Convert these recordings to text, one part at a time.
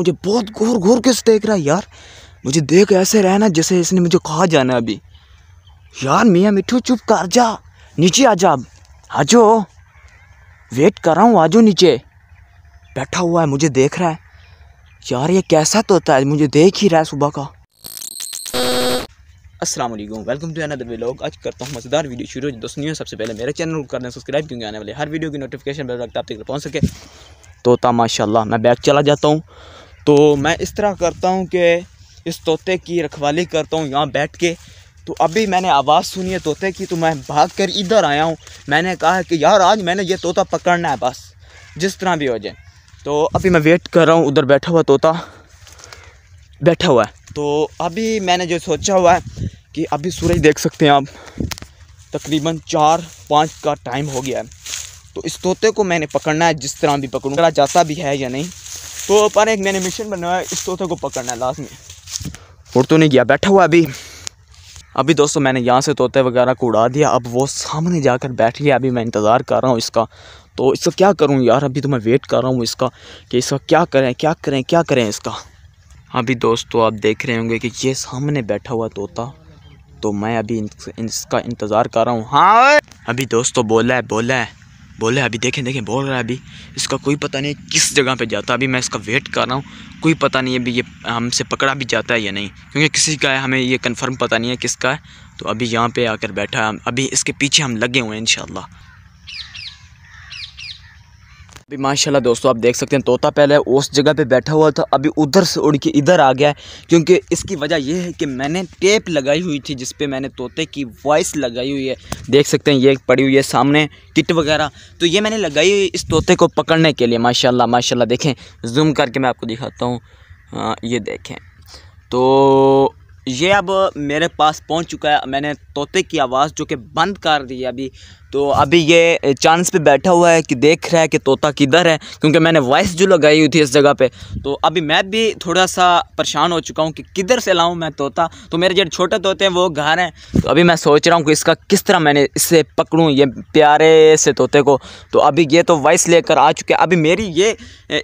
मुझे बहुत घूर घूर के देख रहा है यार मुझे देख ऐसे रहना जैसे इसने मुझे कहा जाना अभी यार मियाँ मिठू चुप कर जा नीचे आ जा आजो वेट कर रहा हूँ आजो नीचे बैठा हुआ है मुझे देख रहा है यार ये कैसा तोता है मुझे देख ही रहा है सुबह का वालेकुम वेलकम टू अनदर व्लॉग आज करता हूँ मज़ेदार वीडियो शुरू दोस्तों न्यू सबसे पहले मेरे चैनल को करना सब्सक्राइब क्योंकि आने वाले हर वीडियो की नोटिफिकेशन बेल वक्त आप तक पहुँच सके तोता माशाल्लाह मैं बैग चला जाता हूँ तो मैं इस तरह करता हूँ कि इस तोते की रखवाली करता हूँ यहाँ बैठ के तो अभी मैंने आवाज़ सुनी है तोते की तो मैं भाग कर इधर आया हूँ मैंने कहा कि यार आज मैंने ये तोता पकड़ना है बस जिस तरह भी हो जाए तो अभी मैं वेट कर रहा हूँ उधर बैठा हुआ तोता बैठा हुआ है तो अभी मैंने जो सोचा हुआ है कि अभी सूरज देख सकते हैं आप तकरीबन चार पाँच का टाइम हो गया है तो इस तोते को मैंने पकड़ना है जिस तरह भी पकड़ूँ जाता भी है या नहीं तो पर एक मैंने मिशन बनाया इस तोते को पकड़ना है लास्ट में उड़ तो नहीं गया बैठा हुआ अभी अभी दोस्तों मैंने यहाँ से तोते वगैरह को उड़ा दिया अब वो सामने जाकर बैठ गया अभी मैं इंतज़ार कर रहा हूँ इसका तो इसका क्या करूँ यार अभी तो मैं वेट कर रहा हूँ इसका कि इसका क्या करें क्या करें क्या करें इसका अभी दोस्तों आप देख रहे होंगे कि ये सामने बैठा हुआ तोता तो मैं अभी इसका इंतज़ार कर रहा हूँ हाँ अभी दोस्तों बोला है बोला है बोले अभी देखें देखें बोल रहा है अभी इसका कोई पता नहीं किस जगह पे जाता है अभी मैं इसका वेट कर रहा हूँ कोई पता नहीं अभी ये हमसे पकड़ा भी जाता है या नहीं क्योंकि किसी का है हमें ये कंफर्म पता नहीं है किसका है तो अभी यहाँ पे आकर बैठा है अभी इसके पीछे हम लगे हुए हैं इन अभी माशाल्लाह दोस्तों आप देख सकते हैं तोता पहले उस जगह पे बैठा हुआ था अभी उधर से उड़ के इधर आ गया क्योंकि इसकी वजह यह है कि मैंने टेप लगाई हुई थी जिस मैंने तोते की वॉइस लगाई हुई है देख सकते हैं ये पड़ी हुई है सामने किट वगैरह तो ये मैंने लगाई हुई इस तोते को पकड़ने के लिए माशाला माशाला देखें जूम करके मैं आपको दिखाता हूँ हाँ, ये देखें तो ये अब मेरे पास पहुंच चुका है मैंने तोते की आवाज़ जो कि बंद कर दी है अभी तो अभी ये चांस पे बैठा हुआ है कि देख रहा है कि तोता किधर है क्योंकि मैंने वॉइस जो लगाई हुई थी इस जगह पे तो अभी मैं भी थोड़ा सा परेशान हो चुका हूँ कि किधर से लाऊँ मैं तोता तो मेरे जो छोटे तोते हैं वो घर हैं तो अभी मैं सोच रहा हूँ कि इसका किस तरह मैंने इससे पकड़ूँ ये प्यारे से तोते को तो अभी ये तो वॉइस लेकर आ चुके अभी मेरी ये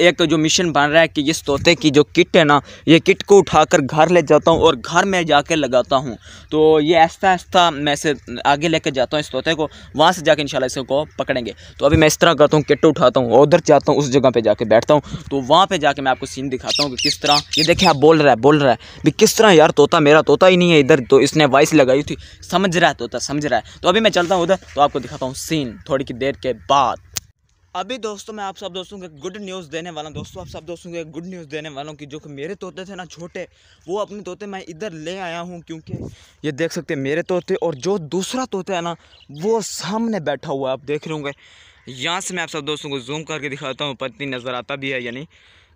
एक तो जो मिशन बन रहा है कि इस तोते की जो किट है ना ये किट को कर घर ले जाता हूँ और घर में कर लगाता हूँ तो ये ऐसा ऐसा मैं इसे आगे कर जाता हूँ इस तोते को वहाँ से से जाके इंशाल्लाह इसको पकड़ेंगे तो अभी मैं इस तरह करता हूँ किट उठाता हूँ उधर जाता हूँ उस जगह पर जाके बैठता हूँ तो वहाँ पर जाके मैं आपको सीन दिखाता हूँ कि किस तरह ये देखिए आप बोल रहा है बोल रहा है भी किस तरह यार तोता मेरा तोता ही नहीं है इधर तो इसने वॉइस लगाई थी समझ रहा है तोता समझ रहा है तो अभी मैं चलता हूँ उधर तो आपको दिखाता हूँ सीन थोड़ी की देर के बाद अभी दोस्तों मैं आप सब दोस्तों को गुड न्यूज़ देने वाला हूँ दोस्तों आप सब दोस्तों को गुड न्यूज़ देने वाला हूँ कि जो कि मेरे तोते थे ना छोटे वो अपने तोते मैं इधर ले आया हूँ क्योंकि ये देख सकते हैं मेरे तोते और जो दूसरा तोते है ना वो सामने बैठा हुआ है आप देख रहे होंगे यहाँ से मैं आप सब दोस्तों को जूम करके दिखाता हूँ पत्नी नज़र आता भी है यानी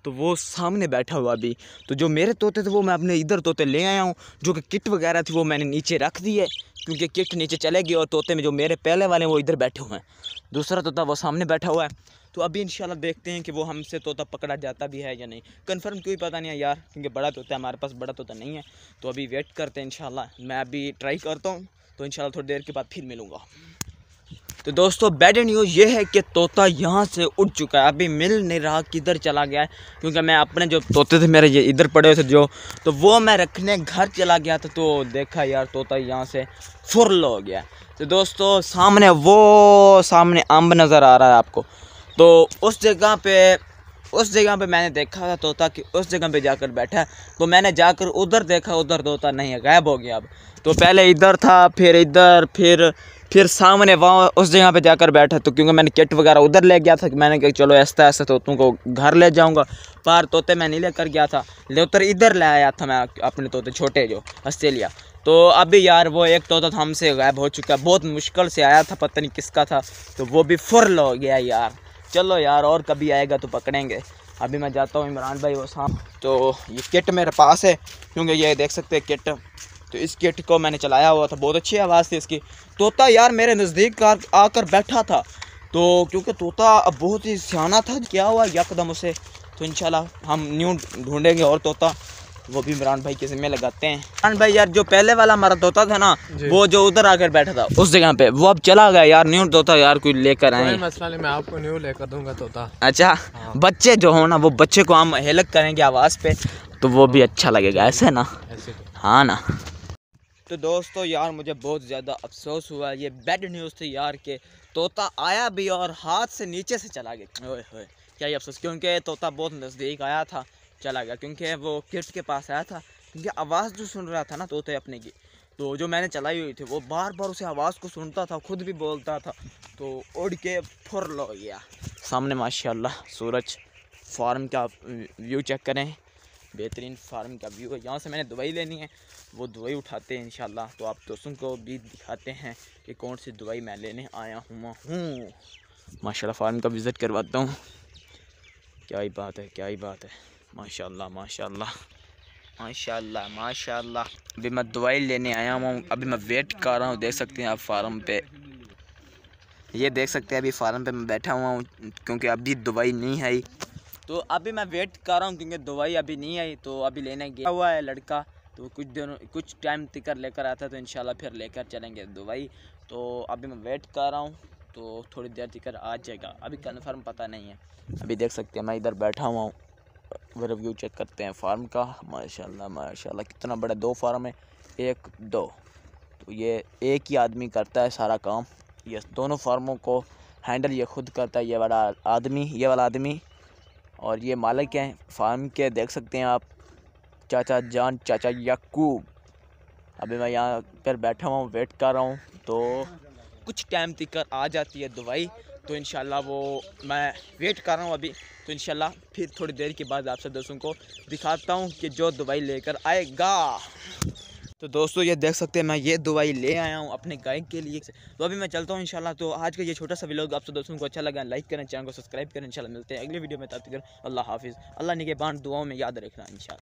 तो वो सामने बैठा हुआ अभी तो जो मेरे तोते थे वो मैं अपने इधर तोते ले आया हूँ जो कि किट वगैरह थी वो मैंने नीचे रख दी है क्योंकि किट नीचे चले और तोते में जो मेरे पहले वाले हैं वो इधर बैठे हुए हैं दूसरा तोता वो सामने बैठा हुआ है तो अभी इंशाल्लाह देखते हैं कि वो हमसे तोता पकड़ा जाता भी है या नहीं कन्फर्म क्यों पता नहीं है यार क्योंकि बड़ा तोता हमारे पास बड़ा तोता नहीं है तो अभी वेट करते हैं इन मैं अभी ट्राई करता हूँ तो इंशाल्लाह थोड़ी देर के बाद फिर मिलूँगा तो दोस्तों बैड न्यूज़ ये है कि तोता यहाँ से उठ चुका है अभी मिल नहीं रहा किधर चला गया है क्योंकि मैं अपने जो तोते थे मेरे ये इधर पड़े हुए थे जो तो वो मैं रखने घर चला गया था तो देखा यार तोता यहाँ से फुरल हो गया तो दोस्तों सामने वो सामने अम्ब नज़र आ रहा है आपको तो उस जगह पे उस जगह पे मैंने देखा था तोता कि उस जगह पे जाकर बैठा है तो मैंने जाकर उधर देखा उधर तोता नहीं है गायब हो गया अब तो पहले इधर था फिर इधर फिर फिर सामने वहाँ उस जगह पे जाकर बैठा तो क्योंकि मैंने किट वगैरह उधर ले गया था मैंने कहा चलो ऐसा ऐसा तो को घर ले जाऊँगा पार तोते मैं नहीं लेकर गया था ले उतर इधर ले आया था मैं अपने तोते छोटे जो ऑस्ट्रेलिया तो अभी यार वो एक तोता था तो हमसे गायब हो चुका है बहुत मुश्किल से आया था पता नहीं किसका था तो वो भी फुरल हो गया यार चलो यार और कभी आएगा तो पकड़ेंगे अभी मैं जाता हूँ इमरान भाई वो शाम तो ये किट मेरे पास है क्योंकि ये देख सकते हैं किट तो इस किट को मैंने चलाया हुआ था बहुत अच्छी आवाज़ थी इसकी तोता यार मेरे नज़दीक आकर बैठा था तो क्योंकि तोता अब बहुत ही सियाना था क्या हुआ यकदम उसे तो इन हम न्यू ढूंढेंगे और तोता वो भी इमरान भाई के जिम्मे लगाते हैं इमरान भाई यार जो पहले वाला हमारा तोता था ना वो जो उधर आकर बैठा था उस जगह पे वो अब चला गया यार न्यू तोता यार कोई लेकर आए मसला नहीं मैं आपको न्यू लेकर दूंगा तोता अच्छा हाँ। बच्चे जो हो ना वो बच्चे को हम हेलक करेंगे आवाज़ पे तो वो भी हाँ। अच्छा लगेगा ऐसे ना तो। हाँ ना तो दोस्तों यार मुझे बहुत ज़्यादा अफसोस हुआ ये बैड न्यूज़ थी यार के तोता आया भी और हाथ से नीचे से चला गया ओए होए क्या ये अफसोस क्योंकि तोता बहुत नज़दीक आया था चला गया क्योंकि वो किड्स के पास आया था क्योंकि आवाज़ जो सुन रहा था ना तोते अपने की तो जो मैंने चलाई हुई थी वो बार बार उसे आवाज़ को सुनता था खुद भी बोलता था तो उड़ के फुर लो गया सामने माशाल्लाह सूरज फार्म का व्यू चेक करें बेहतरीन फार्म का व्यू है यहाँ से मैंने दवाई लेनी है वो दवाई उठाते हैं इन तो आप दोस्तों को भी दिखाते हैं कि कौन सी दवाई मैं लेने आया हूँ हूँ माशाल्लाह फार्म का विज़िट करवाता हूँ क्या ही बात है क्या ही बात है माशाल्लाह माशाल्लाह माशाल्लाह माशाल्लाह अभी मैं दवाई लेने आया हूँ अभी मैं वेट कर रहा हूँ देख सकते हैं आप फार्म पर ये देख सकते हैं अभी फार्म पर मैं बैठा हुआ हूँ क्योंकि अभी दवाई नहीं आई तो अभी मैं वेट कर रहा हूँ क्योंकि दवाई अभी नहीं आई तो अभी लेने गया हुआ है लड़का तो कुछ दिनों कुछ टाइम तिकर लेकर आता तो इन फिर लेकर चलेंगे दवाई तो अभी मैं वेट कर रहा हूँ तो थोड़ी देर तिकर आ जाएगा अभी कन्फर्म पता नहीं है अभी देख सकते हैं मैं इधर बैठा हुआ हूँ रिव्यू चेक करते हैं फार्म का माशाल्लाह माशाल्लाह कितना बड़ा दो फार्म है एक दो तो ये एक ही आदमी करता है सारा काम ये दोनों फार्मों को हैंडल ये खुद करता है ये वाला आदमी ये वाला आदमी और ये मालिक हैं फार्म के देख सकते हैं आप चाचा जान चाचा याकूब अभी मैं यहाँ पर बैठा हुआ वेट कर रहा हूँ तो कुछ टाइम तक आ जाती है दवाई तो इन वो मैं वेट कर रहा हूँ अभी तो इन फिर थोड़ी देर के बाद आप सब दोस्तों को दिखाता हूँ कि जो दवाई लेकर आएगा तो दोस्तों ये देख सकते हैं मैं ये दवाई ले आया हूँ अपने गाय के लिए तो अभी मैं चलता हूँ इंशाल्लाह तो आज का ये छोटा सा व्लॉग आपसे दोस्तों को अच्छा लगा लाइक करें चैनल को सब्सक्राइब करें इंशाल्लाह मिलते हैं अगले वीडियो में तब तक अल्लाह हाफिज़ अल्लाह ने के निगेबान दुआओं में याद रखना इन